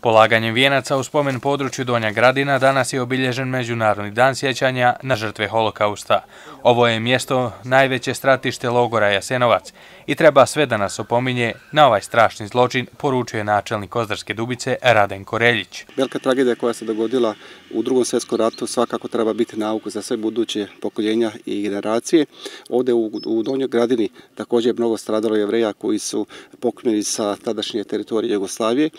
Polaganjem vijenaca u spomen području Donja Gradina danas je obilježen Međunarodni dan sjećanja na žrtve holokausta. Ovo je mjesto najveće stratište logora Jasenovac i treba sve da nas opominje na ovaj strašni zločin, poručuje načelnik Ozdarske dubice Raden Koreljić. Velika tragedija koja se dogodila u drugom svjetskom ratu svakako treba biti nauka za sve buduće pokoljenja i generacije. Ovdje u Donjoj Gradini također je mnogo stradalo jevreja koji su poknuli sa tadašnje teritorije Jugoslavije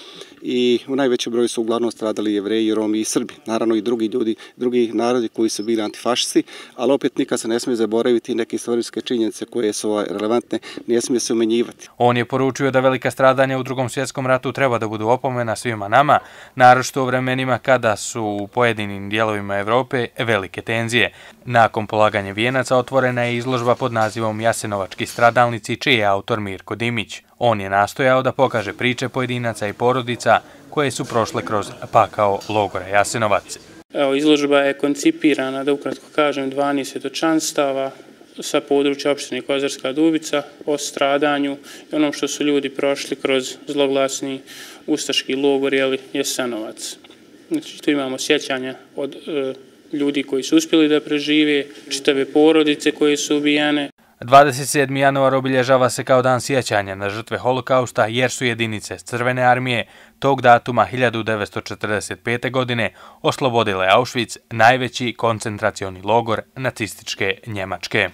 i u najvećem broju su uglavnom stradali jevreji, romi i srbi, naravno i drugi ljudi, drugi narodi koji su bili antifašisti, ali opet nikad se ne smije zaboraviti neke istorijske činjenice koje su ovaj, relevantne, ne smije se umenjivati. On je poručio da velika stradanja u drugom svjetskom ratu treba da budu opomena svima nama, narošto u vremenima kada su u pojedinim dijelovima Evrope velike tenzije. Nakon polaganja vijenaca otvorena je izložba pod nazivom Jasenovački stradalnici, čiji je autor Mirko Dimić. On je nastojao da pokaže priče pojedinaca i porodica koje su prošle kroz pakao logora Jasenovac. Evo, izložba je koncipirana, da ukratko kažem, 12 svjetočanstava sa područja opštine Kozarska Dubica o stradanju i onom što su ljudi prošli kroz zloglasni ustaški logor, jeli Jasenovac. Znači, tu imamo sjećanja od e, ljudi koji su uspjeli da prežive, čitave porodice koje su ubijene. 27. januar obilježava se kao dan sjećanja na žrtve holokausta jer su jedinice Crvene armije tog datuma 1945. godine oslobodile Auschwitz, najveći koncentracioni logor nacističke Njemačke.